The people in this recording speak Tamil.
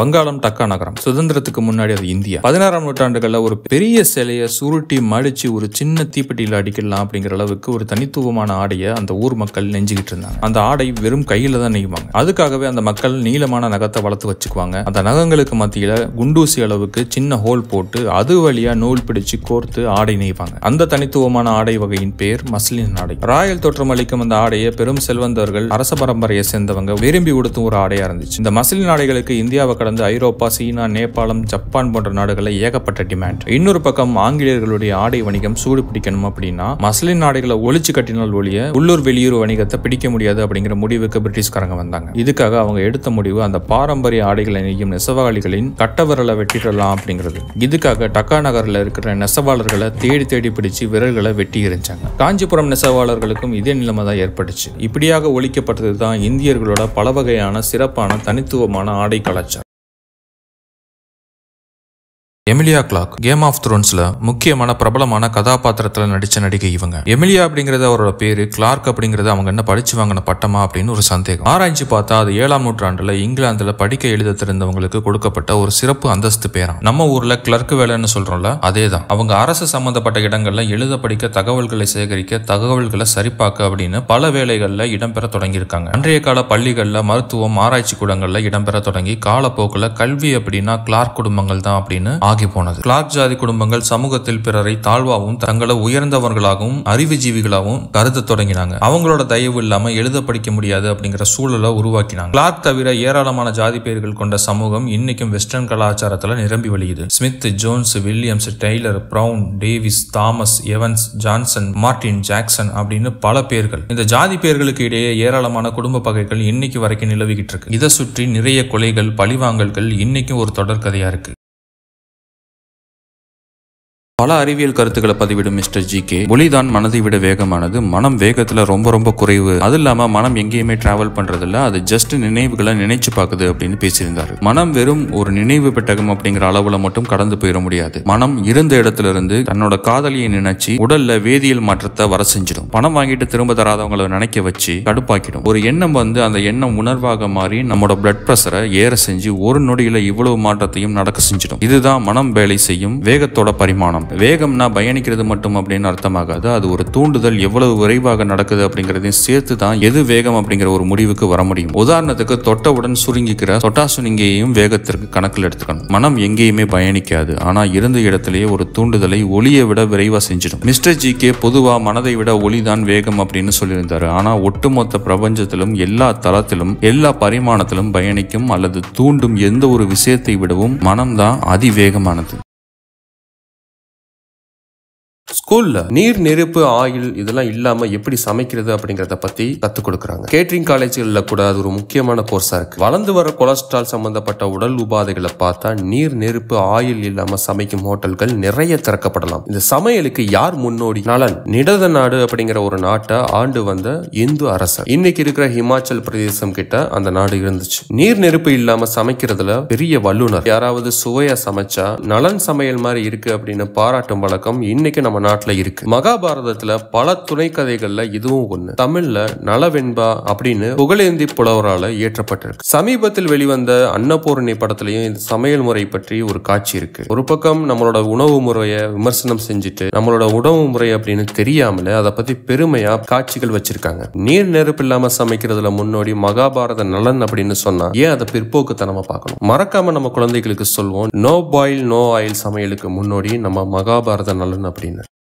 வங்காளம் டக்கா நகரம் சுதந்திரத்துக்கு முன்னாடி அது இந்தியா பதினாறாம் நூற்றாண்டுகளில் ஒரு பெரிய சிலையை சுருட்டி மடிச்சு ஒரு சின்ன தீப்பெட்டியில் அடிக்கலாம் அப்படிங்கிற அளவுக்கு ஒரு தனித்துவமான ஆடையை அந்த ஊர் மக்கள் நெஞ்சுக்கிட்டு இருந்தாங்க அந்த ஆடை வெறும் கையில தான் நெய்வாங்க அதுக்காகவே அந்த மக்கள் நீளமான நகத்தை வளர்த்து வச்சுக்குவாங்க அந்த நகங்களுக்கு மத்தியில குண்டூசி அளவுக்கு சின்ன ஹோல் போட்டு அது வழியா நூல் பிடிச்சு கோர்த்து ஆடை நெய்வாங்க அந்த தனித்துவமான ஆடை வகையின் பேர் மஸ்லின் ஆடை ராயல் தோற்றம் அளிக்கும் அந்த ஆடையை பெரும் செல்வந்தவர்கள் அரச பரம்பரையை சேர்ந்தவங்க விரும்பி உடுத்தும் ஒரு ஆடையா இருந்துச்சு இந்த மஸ்லின் ஆடைகளுக்கு இந்தியாவை கடந்து ஐரோப்பா சீனா நேபாளம் ஜப்பான் போன்ற நாடுகளில் ஏகப்பட்ட டிமாண்ட் இன்னொரு பக்கம் ஆங்கிலேயர்களுடைய ஆடை வணிகம் சூடு பிடிக்கணும் அப்படின்னா மஸ்லின் ஆடைகளை ஒழிச்சு கட்டினால் ஒழிய உள்ளூர் வெளியூர் வணிகத்தை பிடிக்க முடியாது அப்படிங்கிற முடிவுக்கு பிரிட்டிஷ்காரங்க வந்தாங்க இதுக்காக அவங்க எடுத்த முடிவு அந்த பாரம்பரிய ஆடைகளை நெய்யும் நெசவாளிகளின் கட்டவரலை வெட்டிடலாம் அப்படிங்கிறது இதுக்காக டக்கா நகரில் இருக்கிற நெசவாளர்களை தேடி தேடி பிடிச்சு விரல்களை வெட்டி எரிஞ்சாங்க காஞ்சிபுரம் நெசவாளர்களுக்கும் இதே நிலைமை தான் ஏற்பட்டுச்சு இப்படியாக ஒழிக்கப்பட்டது தான் இந்தியர்களோட பல வகையான சிறப்பான தனித்துவமான ஆடை கலாச்சாரம் எமிலியா கிளாக் கேம் ஆஃப் த்ரோன்ஸ்ல முக்கியமான பிரபலமான கதாபாத்திரத்துல நடிச்ச நடிகை இவங்க எமிலியா அப்படிங்கறது அவரோட பேரு கிளார்க் அப்படிங்கறது அவங்க என்ன படிச்சு வாங்கின பட்டமா அப்படின்னு ஒரு சந்தேகம் ஆராய்ச்சி பார்த்தா அது ஏழாம் நூற்றாண்டுல இங்கிலாந்துல படிக்க எழுத தெரிந்தவங்களுக்கு கொடுக்கப்பட்ட ஒரு சிறப்பு அந்தஸ்து பேரா நம்ம ஊர்ல கிளர்க் வேலைன்னு சொல்றோம்ல அதேதான் அவங்க அரசு சம்பந்தப்பட்ட இடங்கள்ல எழுத படிக்க தகவல்களை சேகரிக்க தகவல்களை சரிபார்க்க அப்படின்னு பல வேலைகள்ல இடம்பெற தொடங்கியிருக்காங்க அன்றைய கால பள்ளிகள்ல மருத்துவம் ஆராய்ச்சி கூடங்கள்ல இடம்பெற தொடங்கி காலப்போக்குல கல்வி அப்படின்னா கிளார்க் குடும்பங்கள் தான் அப்படின்னு ஆகி போனது கிளார்க் ஜாதி குடும்பங்கள் சமூகத்தில் பிறரை தாழ்வாகவும் தங்களை உயர்ந்தவர்களாகவும் அறிவுஜீவிகளாகவும் கருத தொடங்கினாங்க அவங்களோட தயவு இல்லாம எழுத படிக்க முடியாது அப்படிங்கிற சூழலை உருவாக்கினாங்க கிளார்க் தவிர ஏராளமான ஜாதி பெயர்கள் கொண்ட சமூகம் இன்னைக்கும் வெஸ்டர்ன் கலாச்சாரத்துல நிரம்பி வழியுது Smith Jones Williams Taylor Brown Davies Thomas Evans Johnson Martin Jackson அப்படின்னு பல பேர்கள் இந்த ஜாதி பெயர்களுக்கு இடையே ஏராளமான குடும்ப பகைகள் இன்னைக்கு வரைக்கும் நிலவிக்கிட்டு இருக்கு இதை சுற்றி நிறைய கொலைகள் பழிவாங்கல்கள் இன்னைக்கும் ஒரு கதையா இருக்கு பல அறிவியல் கருத்துக்களை பதிவிடும் மிஸ்டர் ஜி கே ஒளிதான் மனதை விட வேகமானது மனம் வேகத்துல ரொம்ப ரொம்ப குறைவு அது இல்லாம மனம் எங்கேயுமே டிராவல் இல்ல அது ஜஸ்ட் நினைவுகளை நினைச்சு பாக்குது அப்படின்னு பேசியிருந்தாரு மனம் வெறும் ஒரு நினைவு பெட்டகம் அப்படிங்கிற அளவுல மட்டும் கடந்து போயிட முடியாது மனம் இருந்த இடத்துல இருந்து தன்னோட காதலியை நினைச்சு உடல்ல வேதியியல் மாற்றத்தை வர செஞ்சிடும் பணம் வாங்கிட்டு திரும்ப தராதவங்களை நினைக்க வச்சு கடுப்பாக்கிடும் ஒரு எண்ணம் வந்து அந்த எண்ணம் உணர்வாக மாறி நம்மளோட பிளட் ப்ரெஷரை ஏற செஞ்சு ஒரு நொடியில இவ்வளவு மாற்றத்தையும் நடக்க செஞ்சிடும் இதுதான் மனம் வேலை செய்யும் வேகத்தோட பரிமாணம் வேகம்னா பயணிக்கிறது மட்டும் அப்படின்னு அர்த்தமாகாது அது ஒரு தூண்டுதல் எவ்வளவு விரைவாக நடக்குது அப்படிங்கிறதையும் சேர்த்து தான் எது வேகம் அப்படிங்கிற ஒரு முடிவுக்கு வர முடியும் உதாரணத்துக்கு தொட்டவுடன் சுருங்கிக்கிற தொட்டா சுருங்கியையும் வேகத்திற்கு கணக்கில் எடுத்துக்கணும் மனம் எங்கேயுமே பயணிக்காது ஆனா இருந்த இடத்திலேயே ஒரு தூண்டுதலை ஒளியை விட விரைவா செஞ்சிடும் மிஸ்டர் ஜி கே பொதுவா மனதை விட ஒளி தான் வேகம் அப்படின்னு சொல்லியிருந்தாரு ஆனா ஒட்டுமொத்த பிரபஞ்சத்திலும் எல்லா தளத்திலும் எல்லா பரிமாணத்திலும் பயணிக்கும் அல்லது தூண்டும் எந்த ஒரு விஷயத்தை விடவும் மனம்தான் அதிவேகமானது ஸ்கூல்ல நீர் நெருப்பு ஆயில் இதெல்லாம் இல்லாம எப்படி சமைக்கிறது அப்படிங்கறத பத்தி கத்துக் கொடுக்கறாங்க கேட்டரிங் காலேஜ்கள்ல கூட அது ஒரு முக்கியமான கோர்ஸா இருக்கு வளர்ந்து வர கொலஸ்ட்ரால் சம்பந்தப்பட்ட உடல் உபாதைகளை பார்த்தா நீர் நெருப்பு ஆயில் இல்லாம சமைக்கும் ஹோட்டல்கள் நிறைய திறக்கப்படலாம் இந்த சமையலுக்கு யார் முன்னோடி நலன் நிடத நாடு அப்படிங்கிற ஒரு நாட்டை ஆண்டு வந்த இந்து அரசர் இன்னைக்கு இருக்கிற ஹிமாச்சல் பிரதேசம் கிட்ட அந்த நாடு இருந்துச்சு நீர் நெருப்பு இல்லாம சமைக்கிறதுல பெரிய வல்லுநர் யாராவது சுவையா சமைச்சா நலன் சமையல் மாதிரி இருக்கு அப்படின்னு பாராட்டும் வழக்கம் இன்னைக்கு நம்ம நாட்டில் இருக்கு மகாபாரதத்துல பல துணை கதைகள்ல இதுவும் ஒண்ணு தமிழ்ல நலவெண்பா அப்படின்னு புகழேந்தி புலவரால இயற்றப்பட்டிருக்கு சமீபத்தில் வெளிவந்த அன்னபூரணி படத்திலையும் இந்த சமையல் முறை பற்றி ஒரு காட்சி இருக்கு ஒரு பக்கம் நம்மளோட உணவு முறையை விமர்சனம் செஞ்சுட்டு நம்மளோட உணவு முறை அப்படின்னு தெரியாமல அதை பத்தி பெருமையா காட்சிகள் வச்சிருக்காங்க நீர் நெருப்பு இல்லாம சமைக்கிறதுல முன்னோடி மகாபாரத நலன் அப்படின்னு சொன்னா ஏன் அதை நம்ம பார்க்கணும் மறக்காம நம்ம குழந்தைகளுக்கு சொல்லுவோம் நோ பாயில் நோ ஆயில் சமையலுக்கு முன்னோடி நம்ம மகாபாரத நலன் அப்படின்னு